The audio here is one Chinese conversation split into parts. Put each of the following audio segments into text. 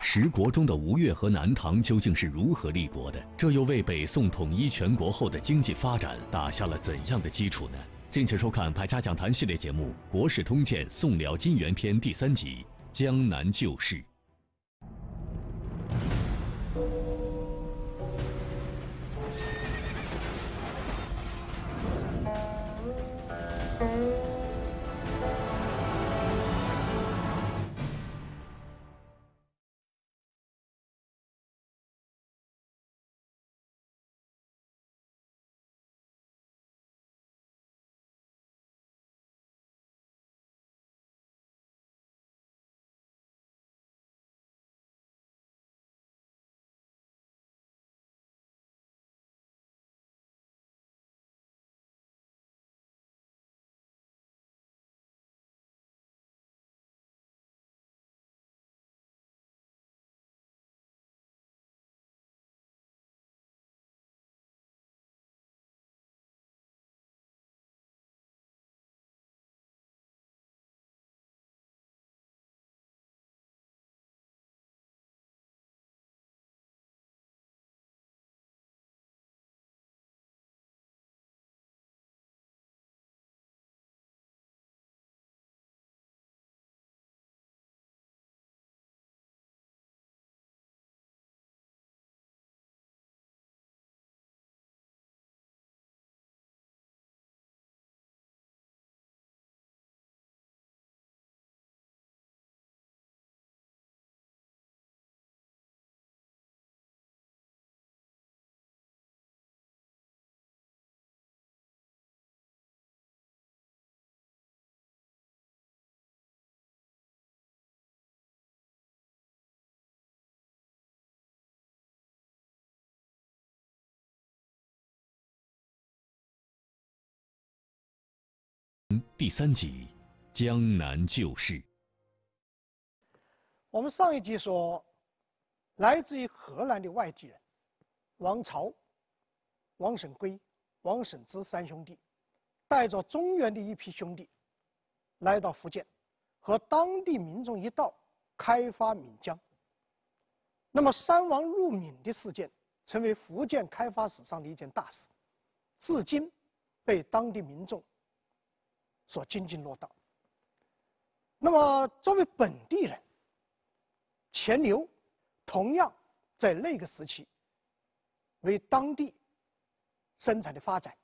十国中的吴越和南唐究竟是如何立国的？这又为北宋统一全国后的经济发展打下了怎样的基础呢？敬请收看百家讲坛系列节目《国史通鉴·宋辽金元篇》第三集《江南旧事》。第三集，《江南旧事》。我们上一集说，来自于河南的外地人，王朝、王审圭、王审知三兄弟，带着中原的一批兄弟，来到福建，和当地民众一道开发闽江。那么，三王入闽的事件，成为福建开发史上的一件大事，至今被当地民众。所津津乐道。那么，作为本地人，钱镠同样在那个时期为当地生产的发展，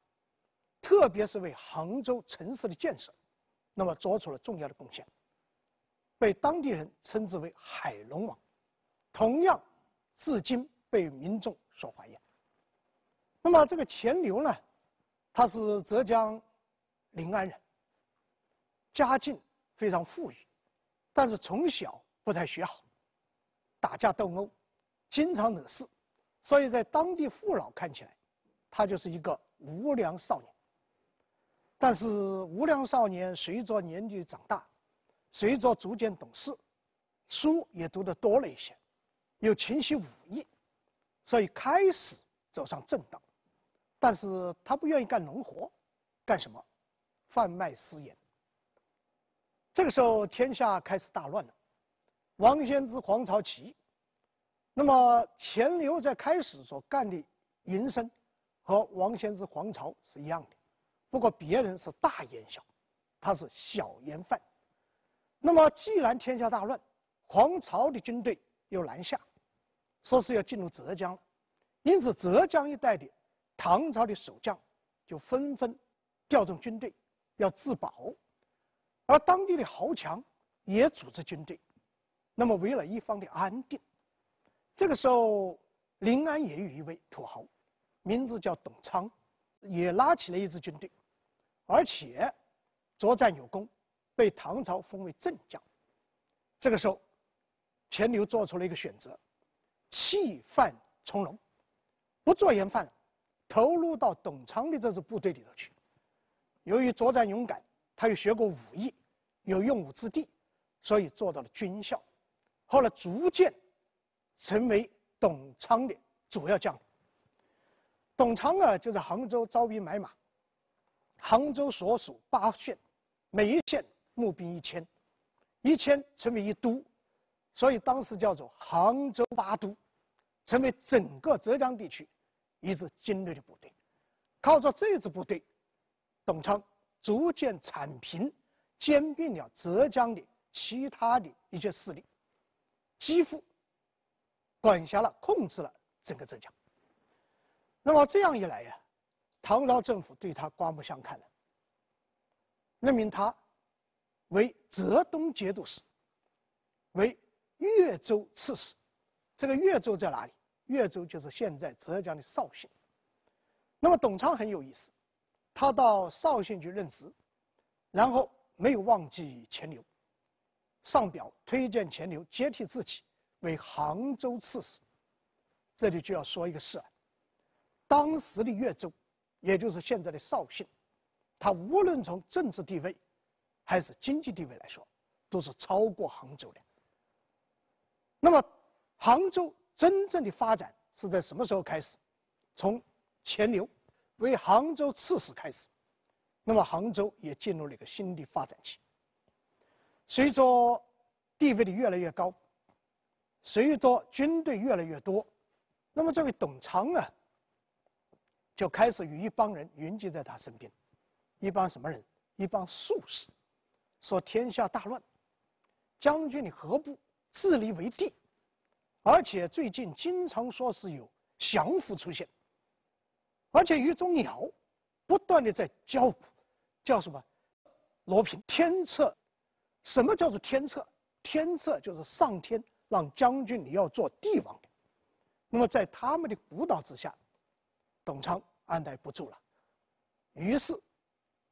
特别是为杭州城市的建设，那么做出了重要的贡献，被当地人称之为“海龙王”，同样至今被民众所怀念。那么，这个钱镠呢，他是浙江临安人。家境非常富裕，但是从小不太学好，打架斗殴，经常惹事，所以在当地父老看起来，他就是一个无良少年。但是无良少年随着年纪长大，随着逐渐懂事，书也读得多了一些，又勤习武艺，所以开始走上正道。但是他不愿意干农活，干什么？贩卖私盐。这个时候，天下开始大乱了。王仙芝、黄巢起义。那么钱镠在开始所干的云深，和王仙芝、黄巢是一样的，不过别人是大烟小，他是小烟犯。那么既然天下大乱，黄巢的军队又南下，说是要进入浙江，因此浙江一带的唐朝的守将就纷纷调动军队，要自保。而当地的豪强也组织军队，那么为了一方的安定，这个时候，临安也有一位土豪，名字叫董昌，也拉起了一支军队，而且，作战有功，被唐朝封为镇将。这个时候，钱镠做出了一个选择，弃范从容，不做盐范了，投入到董昌的这支部队里头去。由于作战勇敢。他又学过武艺，有用武之地，所以做到了军校，后来逐渐成为董昌的主要将领。董昌啊，就在杭州招兵买马，杭州所属八县，每一县募兵一千，一千成为一都，所以当时叫做杭州八都，成为整个浙江地区一支精锐的部队。靠着这支部队，董昌。逐渐铲平、兼并了浙江的其他的一些势力，几乎管辖了、控制了整个浙江。那么这样一来呀，唐朝政府对他刮目相看了，任命他为浙东节度使、为越州刺史。这个越州在哪里？越州就是现在浙江的绍兴。那么董昌很有意思。他到绍兴去任职，然后没有忘记钱镠，上表推荐钱镠接替自己为杭州刺史。这里就要说一个事啊，当时的越州，也就是现在的绍兴，它无论从政治地位，还是经济地位来说，都是超过杭州的。那么，杭州真正的发展是在什么时候开始？从钱镠。为杭州刺史开始，那么杭州也进入了一个新的发展期。随着地位的越来越高，随着军队越来越多，那么这位董昌呢，就开始与一帮人云集在他身边，一帮什么人？一帮术士，说天下大乱，将军你何不自立为帝？而且最近经常说是有降服出现。而且于仲尧不断的在叫，叫什么？罗平天策，什么叫做天策？天策就是上天让将军你要做帝王。那么在他们的鼓捣之下，董昌按耐不住了，于是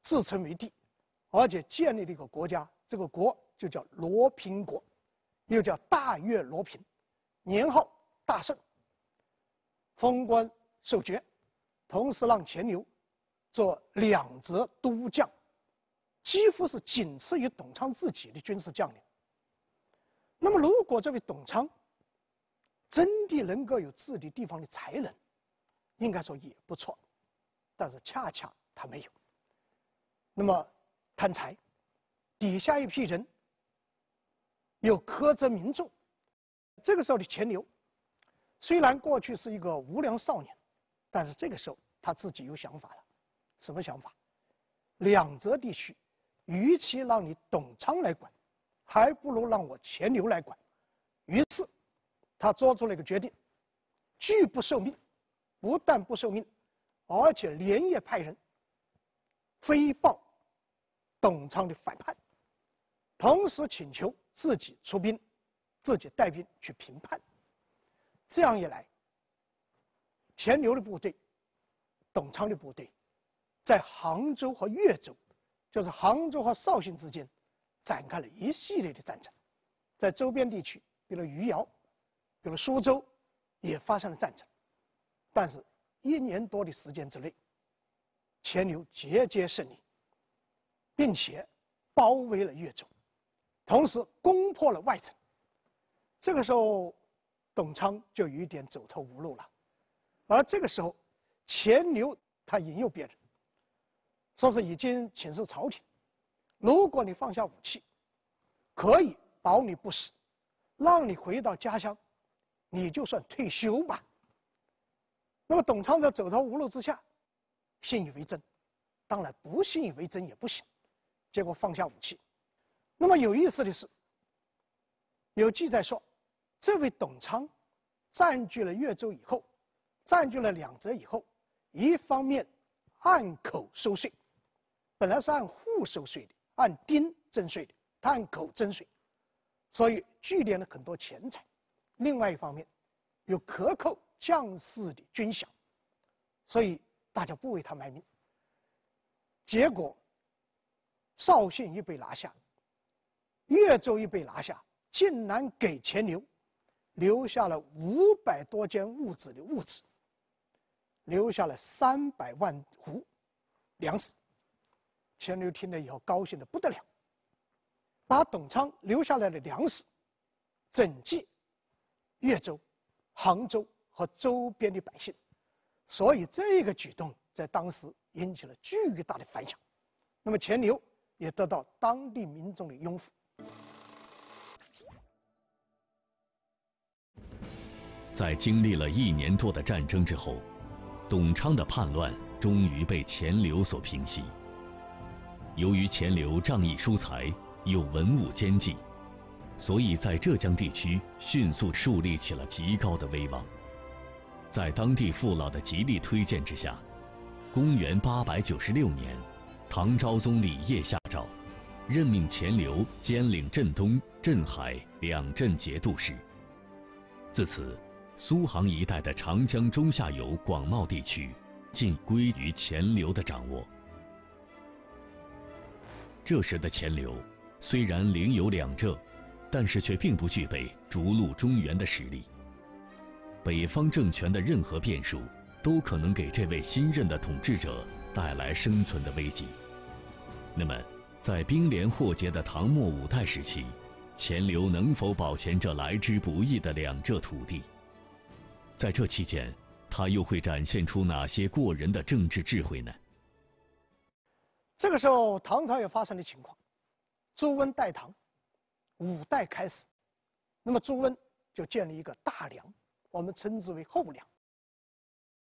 自称为帝，而且建立了一个国家，这个国就叫罗平国，又叫大越罗平，年号大圣，封官授爵。同时让钱镠做两浙都将，几乎是仅次于董昌自己的军事将领。那么，如果这位董昌真的能够有治理地方的才能，应该说也不错。但是恰恰他没有。那么贪财，底下一批人又苛责民众。这个时候的钱牛，虽然过去是一个无良少年。但是这个时候，他自己有想法了，什么想法？两浙地区，与其让你董昌来管，还不如让我钱镠来管。于是，他做出了一个决定，拒不受命，不但不受命，而且连夜派人飞报董昌的反叛，同时请求自己出兵，自己带兵去平叛。这样一来。钱镠的部队，董昌的部队，在杭州和越州，就是杭州和绍兴之间，展开了一系列的战争，在周边地区，比如余姚，比如苏州，也发生了战争，但是一年多的时间之内，钱镠节节胜利，并且包围了越州，同时攻破了外城。这个时候，董昌就有一点走投无路了。而这个时候，钱牛他引诱别人，说是已经请示朝廷，如果你放下武器，可以保你不死，让你回到家乡，你就算退休吧。那么董昌在走投无路之下，信以为真，当然不信以为真也不行，结果放下武器。那么有意思的是，有记载说，这位董昌占据了越州以后。占据了两泽以后，一方面按口收税，本来是按户收税的，按丁征税的，他按口征税，所以聚敛了很多钱财；另外一方面，又克扣将士的军饷，所以大家不为他卖命。结果，绍兴一被拿下，越州一被拿下，竟然给钱留，留下了五百多间屋子的物资。留下了三百万斛粮食，钱镠听了以后高兴的不得了，把董昌留下来的粮食赈济越州、杭州和周边的百姓，所以这个举动在当时引起了巨大的反响，那么钱镠也得到当地民众的拥护。在经历了一年多的战争之后。董昌的叛乱终于被钱镠所平息。由于钱镠仗义疏财，又文武兼济，所以在浙江地区迅速树立起了极高的威望。在当地父老的极力推荐之下，公元896年，唐昭宗李晔下诏，任命钱镠兼领镇东、镇海两镇节度使。自此。苏杭一带的长江中下游广袤地区，尽归于钱流的掌握。这时的钱流虽然领有两浙，但是却并不具备逐鹿中原的实力。北方政权的任何变数，都可能给这位新任的统治者带来生存的危机。那么，在兵连祸结的唐末五代时期，钱流能否保全这来之不易的两浙土地？在这期间，他又会展现出哪些过人的政治智慧呢？这个时候，唐朝也发生了情况，朱温代唐，五代开始，那么朱温就建立一个大梁，我们称之为后梁。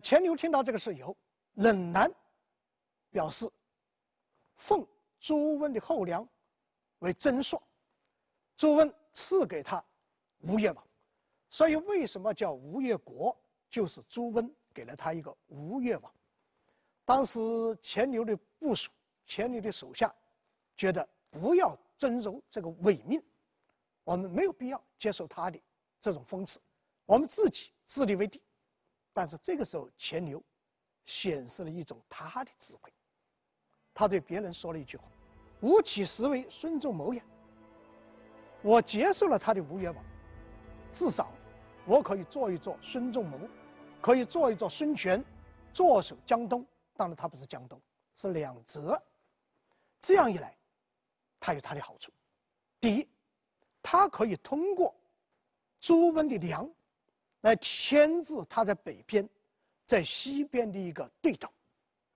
钱镠听到这个事以后，冷然表示，奉朱温的后梁为曾硕，朱温赐给他吴越王。所以，为什么叫吴越国？就是朱温给了他一个吴越王。当时钱镠的部署，钱镠的手下，觉得不要尊荣这个伪命，我们没有必要接受他的这种封赐，我们自己自立为帝。但是这个时候，钱镠显示了一种他的智慧，他对别人说了一句话：“吴起实为孙仲谋也。”我接受了他的吴越王，至少。我可以做一做孙仲谋，可以做一做孙权，坐守江东。当然，他不是江东，是两浙。这样一来，他有他的好处。第一，他可以通过朱温的粮来牵制他在北边、在西边的一个对头。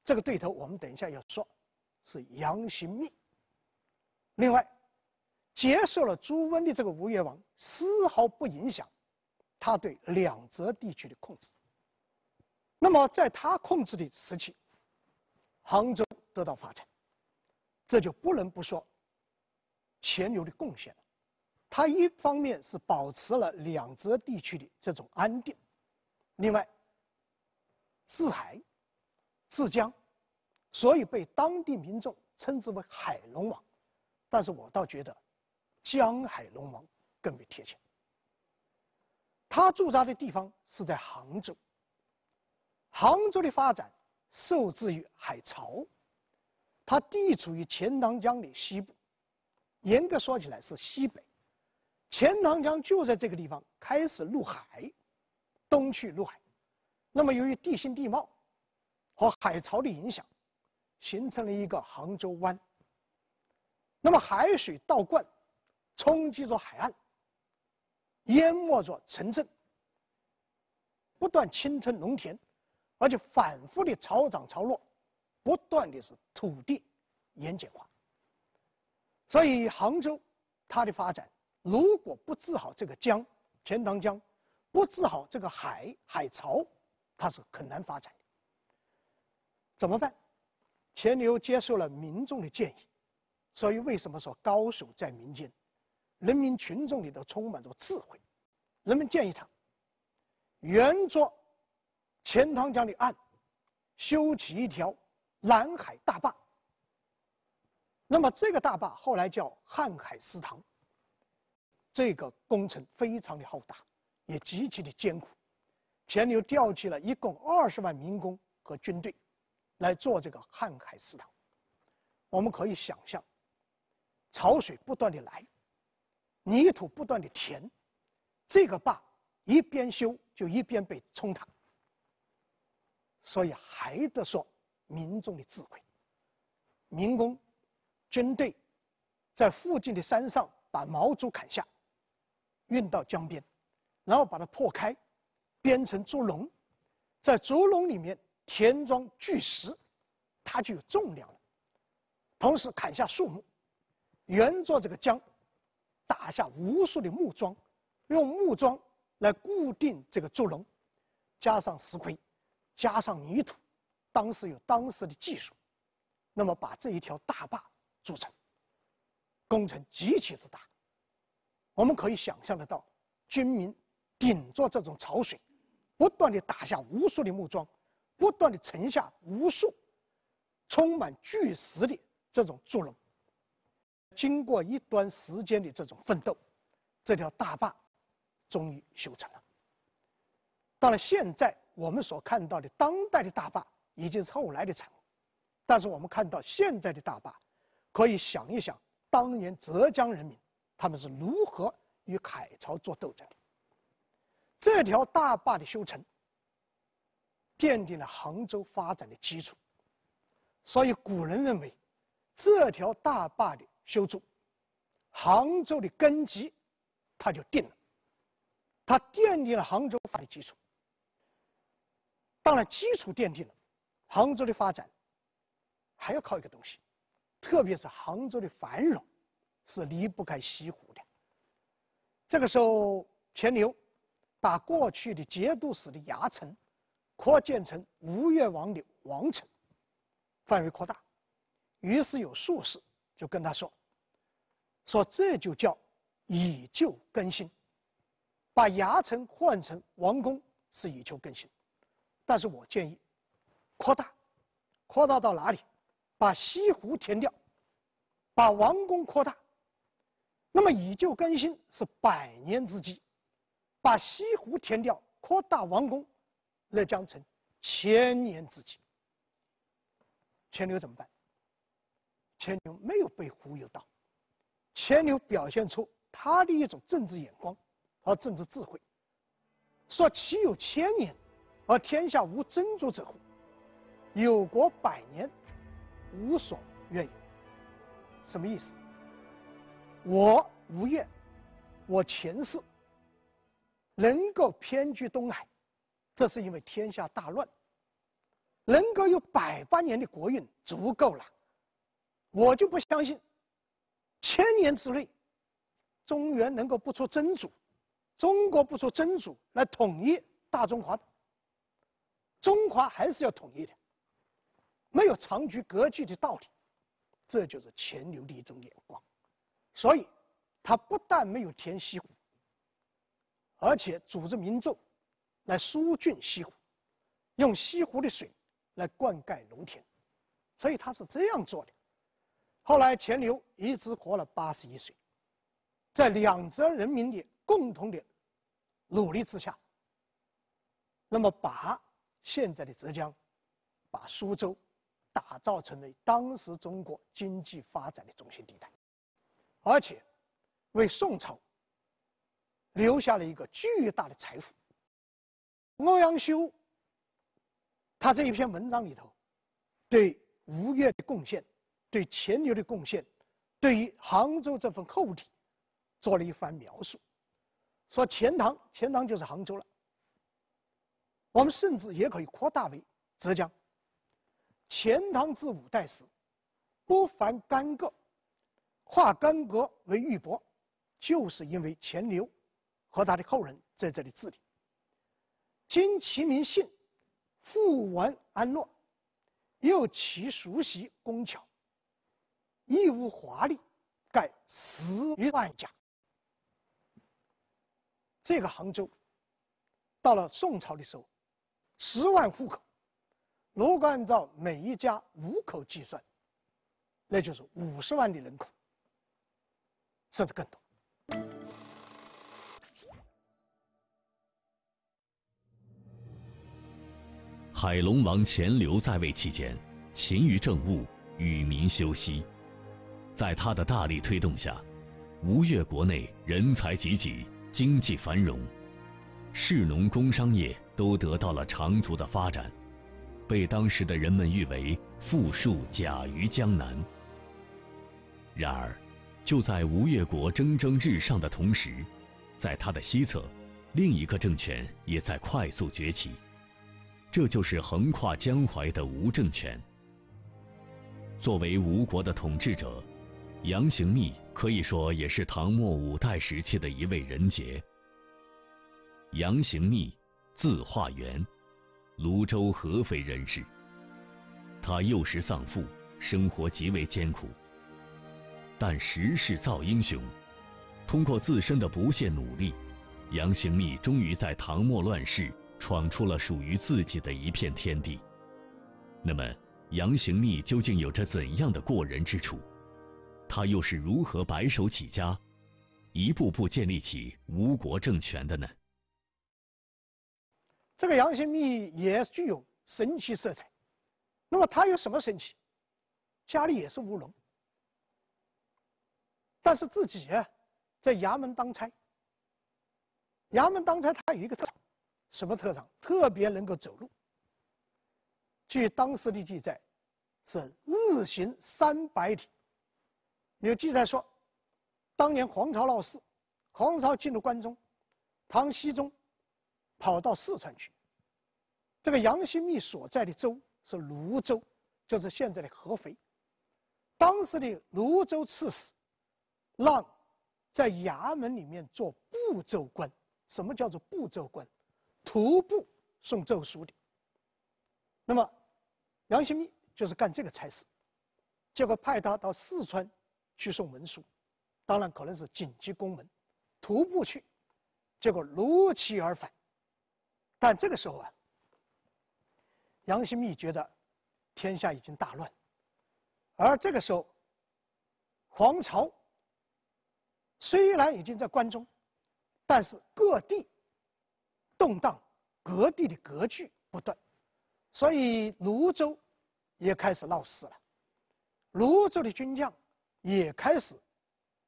这个对头我们等一下要说，是杨行密。另外，接受了朱温的这个吴越王，丝毫不影响。他对两浙地区的控制。那么，在他控制的时期，杭州得到发展，这就不能不说钱镠的贡献了。他一方面是保持了两浙地区的这种安定，另外，治海、治江，所以被当地民众称之为海龙王。但是我倒觉得，江海龙王更为贴切。他驻扎的地方是在杭州。杭州的发展受制于海潮，它地处于钱塘江的西部，严格说起来是西北。钱塘江就在这个地方开始入海，东去入海。那么，由于地形地貌和海潮的影响，形成了一个杭州湾。那么，海水倒灌，冲击着海岸。淹没着城镇，不断侵吞农田，而且反复的潮涨潮落，不断的是土地盐碱化。所以杭州，它的发展如果不治好这个江钱塘江，不治好这个海海潮，它是很难发展的。怎么办？钱镠接受了民众的建议，所以为什么说高手在民间？人民群众里头充满着智慧，人们建议他，沿着钱塘江的岸，修起一条南海大坝。那么这个大坝后来叫瀚海石塘。这个工程非常的浩大，也极其的艰苦。钱流调集了一共二十万民工和军队，来做这个瀚海石塘。我们可以想象，潮水不断的来。泥土不断的填，这个坝一边修就一边被冲塌，所以还得说民众的智慧。民工、军队在附近的山上把毛竹砍下，运到江边，然后把它破开，编成竹笼，在竹笼里面填装巨石，它就有重量了。同时砍下树木，原作这个江。打下无数的木桩，用木桩来固定这个竹笼，加上石盔，加上泥土，当时有当时的技术，那么把这一条大坝筑成。工程极其之大，我们可以想象得到，军民顶着这种潮水，不断的打下无数的木桩，不断的沉下无数充满巨石的这种竹笼。经过一段时间的这种奋斗，这条大坝终于修成了。到了现在我们所看到的当代的大坝已经是后来的产物。但是，我们看到现在的大坝，可以想一想当年浙江人民他们是如何与海潮作斗争的。这条大坝的修成，奠定了杭州发展的基础。所以，古人认为，这条大坝的。修筑，杭州的根基，它就定了，它奠定了杭州发展的基础。当然，基础奠定了，杭州的发展，还要靠一个东西，特别是杭州的繁荣，是离不开西湖的。这个时候，钱镠，把过去的节度使的衙城，扩建成吴越王的王城，范围扩大，于是有术士。就跟他说：“说这就叫以旧更新，把牙城换成王宫是以旧更新，但是我建议扩大，扩大到哪里？把西湖填掉，把王宫扩大。那么以旧更新是百年之计，把西湖填掉，扩大王宫，那将成千年之计。钱流怎么办？”牵牛没有被忽悠到，牵牛表现出他的一种政治眼光和政治智慧，说：“岂有千年，而天下无争主者乎？有国百年，无所怨言。”什么意思？我无怨，我前世能够偏居东海，这是因为天下大乱，能够有百八年的国运足够了。我就不相信，千年之内，中原能够不出真主，中国不出真主来统一大中华。中华还是要统一的，没有长局格局的道理，这就是钱流的一种眼光。所以，他不但没有填西湖，而且组织民众来疏浚西湖，用西湖的水来灌溉农田，所以他是这样做的。后来钱镠一直活了八十一岁，在两浙人民的共同的努力之下，那么把现在的浙江，把苏州，打造成了当时中国经济发展的中心地带，而且为宋朝留下了一个巨大的财富。欧阳修他这一篇文章里头，对吴越的贡献。对钱牛的贡献，对于杭州这份厚礼，做了一番描述，说钱塘，钱塘就是杭州了。我们甚至也可以扩大为浙江。钱塘自五代时，不凡干戈，化干戈为玉帛，就是因为钱牛和他的后人在这里治理。今其民信，复文安乐，又其熟悉工巧。义乌华丽，盖十余万家。这个杭州，到了宋朝的时候，十万户口，如果按照每一家五口计算，那就是五十万的人口，甚至更多。海龙王钱镠在位期间，勤于政务，与民休息。在他的大力推动下，吴越国内人才济济，经济繁荣，市农工商业都得到了长足的发展，被当时的人们誉为“富庶甲于江南”。然而，就在吴越国蒸蒸日上的同时，在他的西侧，另一个政权也在快速崛起，这就是横跨江淮的吴政权。作为吴国的统治者。杨行密可以说也是唐末五代时期的一位人杰。杨行密，字化元，泸州合肥人士。他幼时丧父，生活极为艰苦。但时势造英雄，通过自身的不懈努力，杨行密终于在唐末乱世闯出了属于自己的一片天地。那么，杨行密究竟有着怎样的过人之处？他又是如何白手起家，一步步建立起吴国政权的呢？这个杨行密也具有神奇色彩。那么他有什么神奇？家里也是乌龙，但是自己在衙门当差。衙门当差，他有一个特长，什么特长？特别能够走路。据当时的记载，是日行三百里。有记载说，当年黄巢闹事，黄巢进入关中，唐僖宗跑到四川去。这个杨新密所在的州是泸州，就是现在的合肥。当时的泸州刺史让在衙门里面做步州官。什么叫做步州官？徒步送奏书的。那么杨新密就是干这个差事，结果派他到四川。去送文书，当然可能是紧急公文，徒步去，结果如期而返。但这个时候啊，杨新密觉得天下已经大乱，而这个时候，皇朝虽然已经在关中，但是各地动荡，各地的格局不断，所以泸州也开始闹事了，泸州的军将。也开始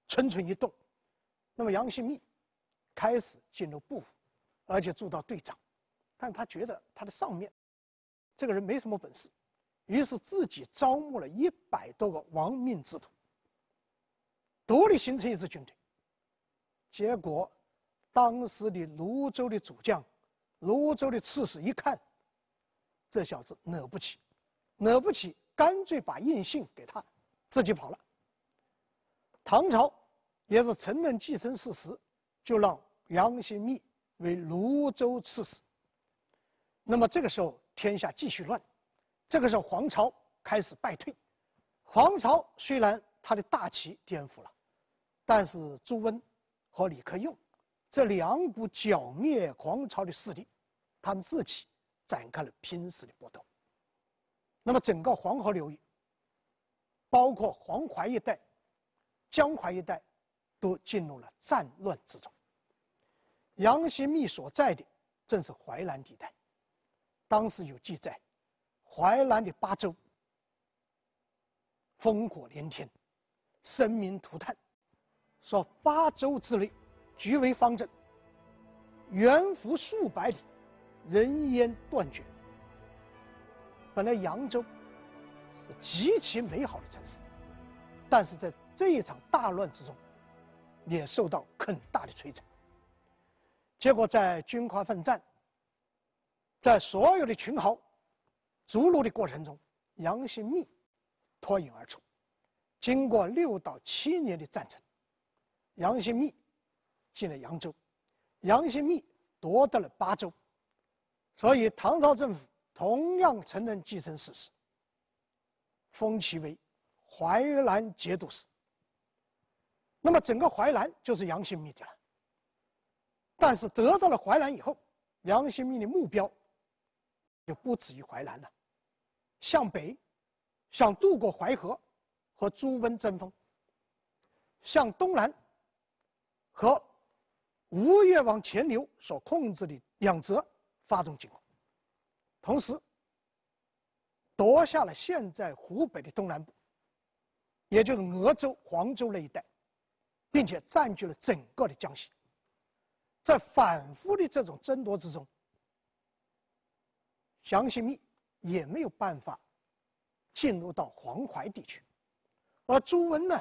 蠢蠢欲动，那么杨信密开始进入部，而且做到队长，但他觉得他的上面这个人没什么本事，于是自己招募了一百多个亡命之徒，独立形成一支军队。结果当时的泸州的主将、泸州的刺史一看，这小子惹不起，惹不起，干脆把印信给他，自己跑了。唐朝也是承认继承事实，就让杨行密为泸州刺史。那么这个时候天下继续乱，这个时候皇朝开始败退。皇朝虽然他的大旗颠覆了，但是朱温和李克用这两股剿灭皇朝的势力，他们自己展开了拼死的搏斗。那么整个黄河流域，包括黄淮一带。江淮一带都进入了战乱之中，杨行密所在的正是淮南地带。当时有记载，淮南的八州烽火连天，生民涂炭，说八州之内，局为方阵，远服数百里，人烟断绝。本来扬州是极其美好的城市，但是在。这一场大乱之中，也受到很大的摧残。结果在军阀混战，在所有的群豪逐鹿的过程中，杨行密脱颖而出。经过六到七年的战争，杨行密进了扬州，杨行密夺得了巴州，所以唐朝政府同样承认继承事实，封其为淮南节度使。那么整个淮南就是杨新密的了。但是得到了淮南以后，杨新密的目标就不止于淮南了，向北想渡过淮河，和朱温争锋；向东南和吴越王钱镠所控制的两浙发动进攻，同时夺下了现在湖北的东南部，也就是鄂州、黄州那一带。并且占据了整个的江西。在反复的这种争夺之中，杨新密也没有办法进入到黄淮地区，而朱温呢，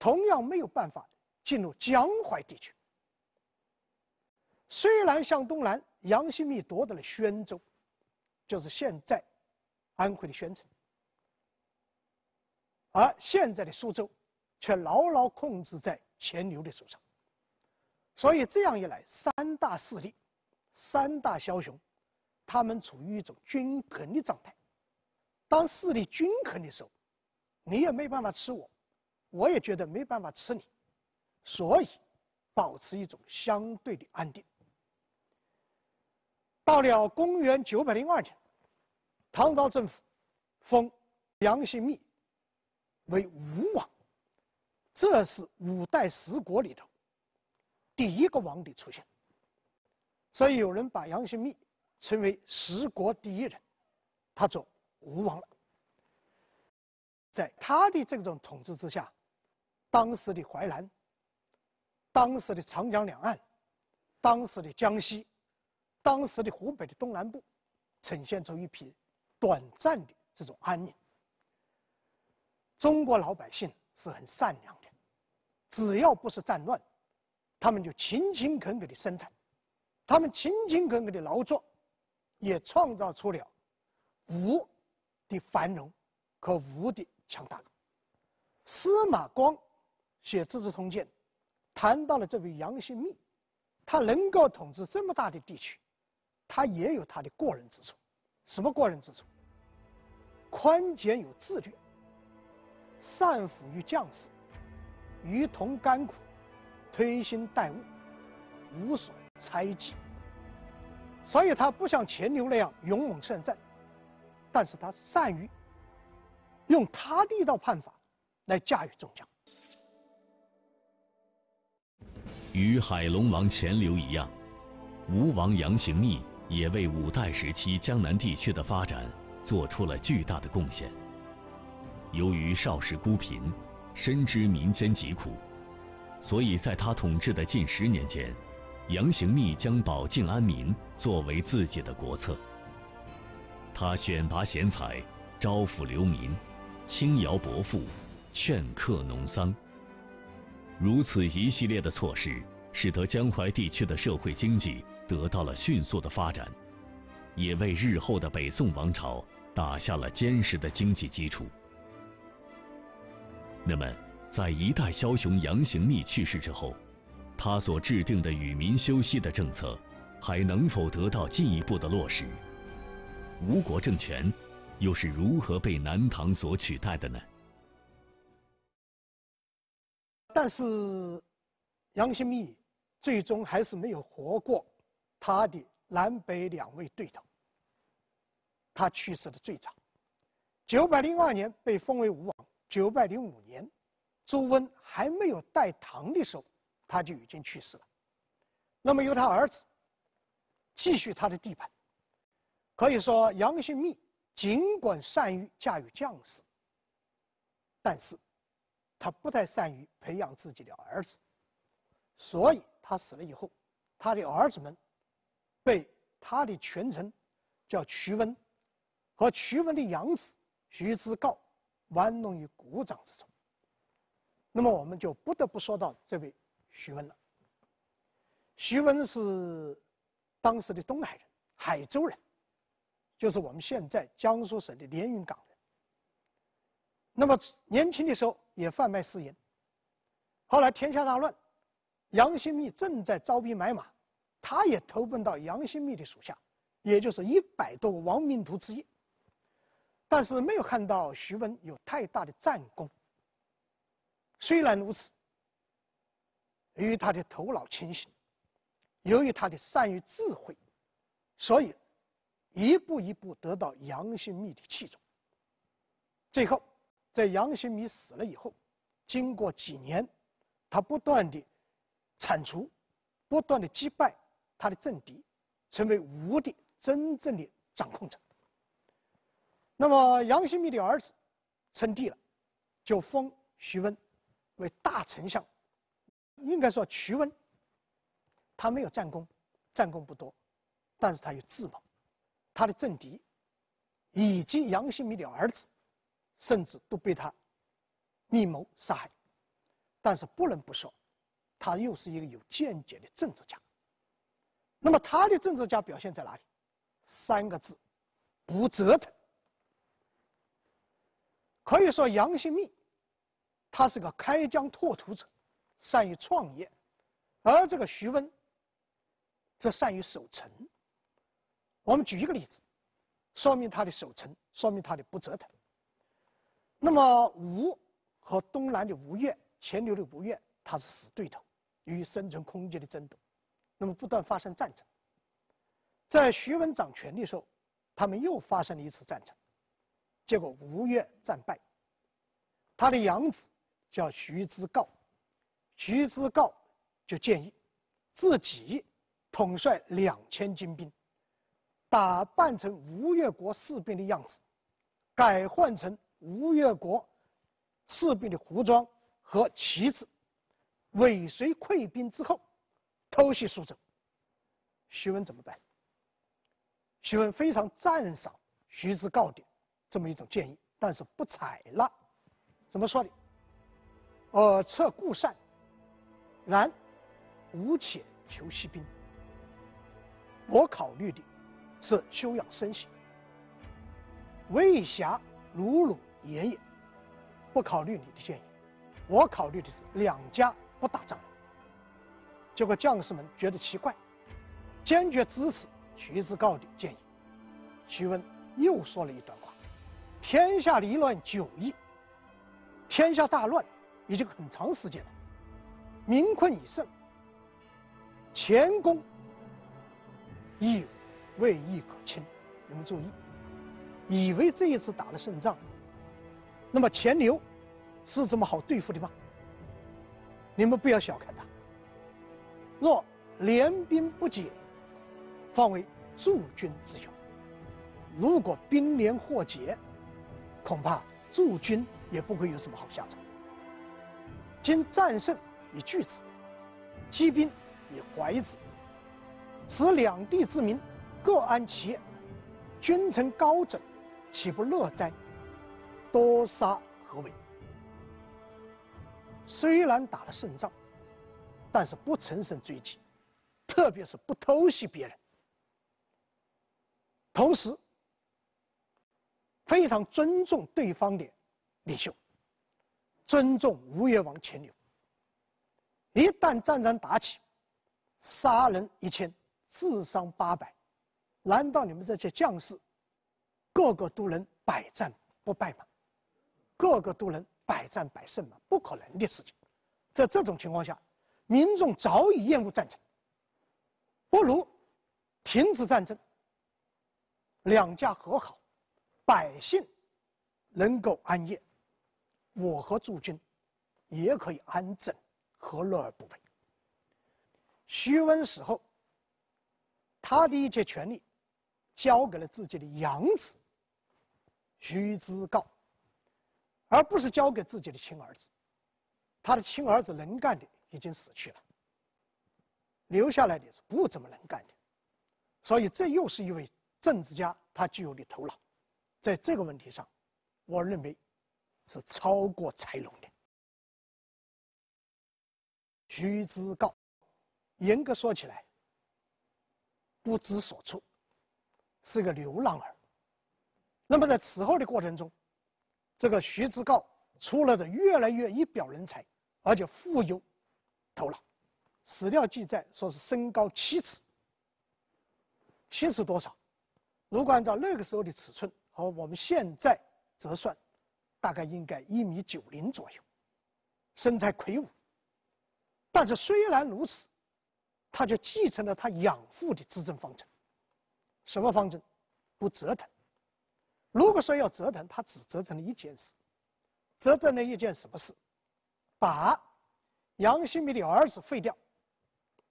同样没有办法进入江淮地区。虽然向东南，杨新密夺得了宣州，就是现在安徽的宣城，而现在的苏州，却牢牢控制在。钱镠的手上。所以这样一来，三大势力、三大枭雄，他们处于一种均衡的状态。当势力均衡的时候，你也没办法吃我，我也觉得没办法吃你，所以保持一种相对的安定。到了公元九百零二年，唐朝政府封杨行密为吴王。这是五代十国里头第一个王的出现，所以有人把杨行密称为十国第一人，他做吴王了。在他的这种统治之下，当时的淮南、当时的长江两岸、当时的江西、当时的湖北的东南部，呈现出一批短暂的这种安宁。中国老百姓是很善良。只要不是战乱，他们就勤勤恳恳地生产，他们勤勤恳恳地劳作，也创造出了吴的繁荣和吴的强大。司马光写《资治通鉴》，谈到了这位杨行密，他能够统治这么大的地区，他也有他的过人之处。什么过人之处？宽简有自律，善抚于将士。与同甘苦，推心待物，无所猜忌，所以他不像钱镠那样勇猛善战，但是他善于用他力道判法来驾驭众将。与海龙王钱镠一样，吴王杨行密也为五代时期江南地区的发展做出了巨大的贡献。由于少时孤贫。深知民间疾苦，所以在他统治的近十年间，杨行密将保境安民作为自己的国策。他选拔贤才，招抚流民，轻徭薄赋，劝客农桑。如此一系列的措施，使得江淮地区的社会经济得到了迅速的发展，也为日后的北宋王朝打下了坚实的经济基础。那么，在一代枭雄杨行密去世之后，他所制定的与民休息的政策，还能否得到进一步的落实？吴国政权又是如何被南唐所取代的呢？但是，杨行密最终还是没有活过他的南北两位对头。他去世的最早，九百零二年被封为吴王。九百零五年，朱温还没有代唐的时候，他就已经去世了。那么由他儿子继续他的地盘。可以说杨行密尽管善于驾驭将士，但是他不太善于培养自己的儿子，所以他死了以后，他的儿子们被他的权臣叫徐温和徐温的养子徐之诰。玩弄于股掌之中。那么，我们就不得不说到这位徐文了。徐文是当时的东海人，海州人，就是我们现在江苏省的连云港人。那么年轻的时候也贩卖私盐。后来天下大乱，杨新密正在招兵买马，他也投奔到杨新密的属下，也就是一百多个亡命徒之一。但是没有看到徐温有太大的战功。虽然如此，由于他的头脑清醒，由于他的善于智慧，所以一步一步得到杨新密的器重。最后，在杨新密死了以后，经过几年，他不断的铲除、不断的击败他的政敌，成为吴的真正的掌控者。那么杨新密的儿子称帝了，就封徐温为大丞相。应该说徐温他没有战功，战功不多，但是他有智谋，他的政敌以及杨新密的儿子，甚至都被他密谋杀害。但是不能不说，他又是一个有见解的政治家。那么他的政治家表现在哪里？三个字：不折腾。可以说，杨新密他是个开疆拓土者，善于创业；而这个徐温则善于守城。我们举一个例子，说明他的守城，说明他的不折腾。那么，吴和东南的吴越、钱流的吴越，他是死对头，由于生存空间的争夺，那么不断发生战争。在徐温掌权力的时候，他们又发生了一次战争。结果吴越战败。他的养子叫徐之诰，徐之诰就建议自己统帅两千精兵，打扮成吴越国士兵的样子，改换成吴越国士兵的服装和旗帜，尾随溃兵之后，偷袭苏州。徐文怎么办？徐文非常赞赏徐之诰的。这么一种建议，但是不采纳。怎么说呢？耳策固善，然无且求息兵。”我考虑的是休养生息，魏霞鲁鲁言也。不考虑你的建议，我考虑的是两家不打仗。结果将士们觉得奇怪，坚决支持徐志高的建议。徐温又说了一段。天下离乱久矣，天下大乱已经很长时间了，民困已盛，前攻亦未易可侵，你们注意，以为这一次打了胜仗，那么钱流是这么好对付的吗？你们不要小看他，若联兵不解，方为驻军之勇；如果兵连祸结。恐怕驻军也不会有什么好下场。今战胜以拒之，积兵以怀之，使两地之民各安其业，君臣高枕，岂不乐哉？多杀何为？虽然打了胜仗，但是不乘胜追击，特别是不偷袭别人。同时，非常尊重对方的领袖，尊重吴越王钱镠。一旦战争打起，杀人一千，自伤八百，难道你们这些将士，个个都能百战不败吗？个个都能百战百胜吗？不可能的事情。在这种情况下，民众早已厌恶战争，不如停止战争，两家和好。百姓能够安业，我和驻军也可以安枕，何乐而不为？徐温死后，他的一切权利交给了自己的养子徐知诰，而不是交给自己的亲儿子。他的亲儿子能干的已经死去了，留下来的是不怎么能干的，所以这又是一位政治家他具有的头脑。在这个问题上，我认为是超过柴荣的。徐知诰，严格说起来，不知所措，是个流浪儿。那么在此后的过程中，这个徐知诰出来的越来越一表人才，而且富有头脑。史料记载说是身高七尺，七尺多少？如果按照那个时候的尺寸。好，我们现在折算，大概应该一米九零左右，身材魁梧。但是虽然如此，他就继承了他养父的执政方针，什么方针？不折腾。如果说要折腾，他只折腾了一件事，折腾了一件什么事？把杨新民的儿子废掉，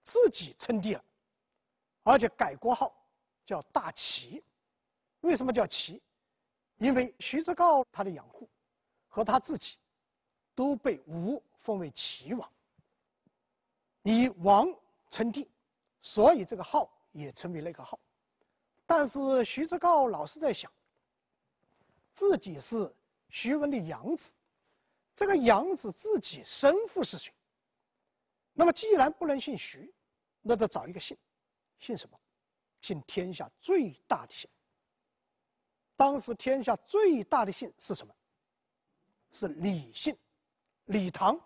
自己称帝了，而且改国号叫大齐。为什么叫齐？因为徐志高他的养父，和他自己，都被吴封为齐王。以王称帝，所以这个号也成为那个号。但是徐志高老是在想，自己是徐文的养子，这个养子自己生父是谁？那么既然不能姓徐，那得找一个姓，姓什么？姓天下最大的姓。当时天下最大的姓是什么？是李姓，李唐。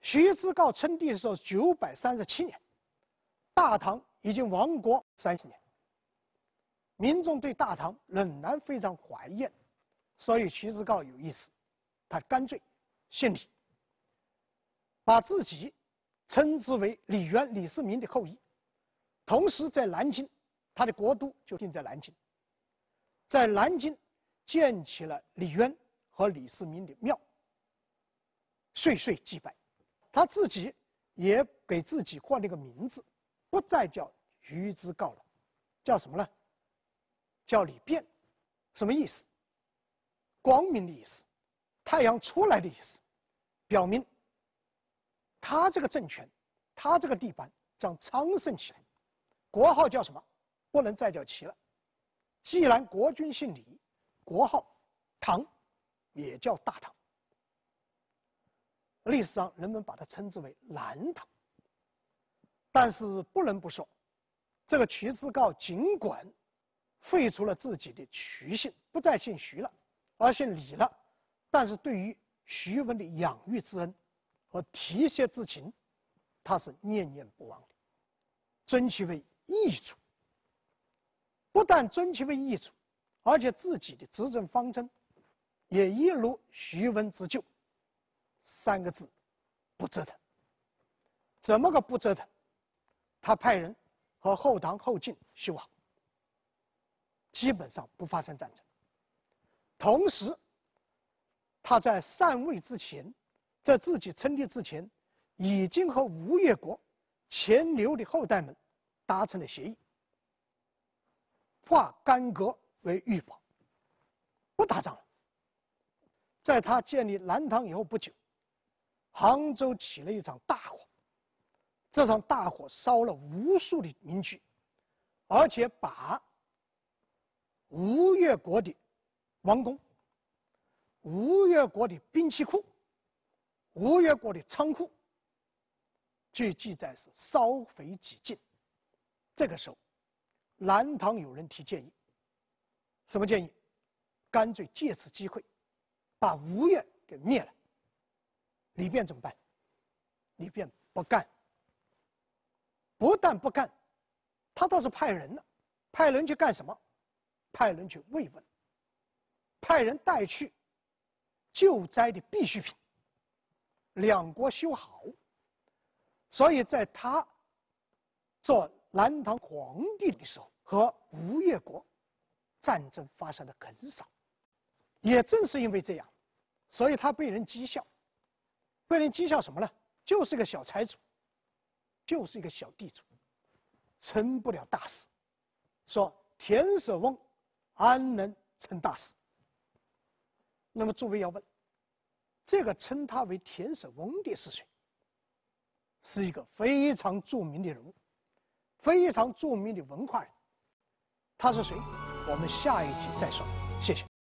徐知诰称帝的时候，九百三十七年，大唐已经亡国三十年，民众对大唐仍然非常怀念，所以徐知诰有意思，他干脆姓李，把自己称之为李渊、李世民的后裔，同时在南京，他的国都就定在南京。在南京建起了李渊和李世民的庙，岁岁祭拜。他自己也给自己换了个名字，不再叫于之告了，叫什么呢？叫李变，什么意思？光明的意思，太阳出来的意思，表明他这个政权，他这个地盘将昌盛起来。国号叫什么？不能再叫齐了。既然国君姓李，国号唐，也叫大唐。历史上人们把它称之为南唐。但是不能不说，这个徐志诰尽管废除了自己的徐姓，不再姓徐了，而姓李了。但是对于徐文的养育之恩和提携之情，他是念念不忘的，尊其为义祖。不但尊其为义祖，而且自己的执政方针也一如徐文之旧。三个字，不折腾。怎么个不折腾？他派人和后唐、后晋修好，基本上不发生战争。同时，他在禅位之前，在自己称帝之前，已经和吴越国前流的后代们达成了协议。化干戈为玉帛，不打仗了。在他建立南唐以后不久，杭州起了一场大火，这场大火烧了无数的民居，而且把吴越国的王宫、吴越国的兵器库、吴越国的仓库，据记载是烧毁几尽。这个时候。南唐有人提建议，什么建议？干脆借此机会，把吴越给灭了。李昪怎么办？李昪不干，不但不干，他倒是派人了，派人去干什么？派人去慰问，派人带去救灾的必需品，两国修好。所以在他做。南唐皇帝的时候和吴越国战争发生的很少，也正是因为这样，所以他被人讥笑。被人讥笑什么呢？就是个小财主，就是一个小地主，成不了大事。说田舍翁，安能成大事？那么诸位要问，这个称他为田舍翁的是谁？是一个非常著名的人物。非常著名的文人，他是谁？我们下一集再说。谢谢。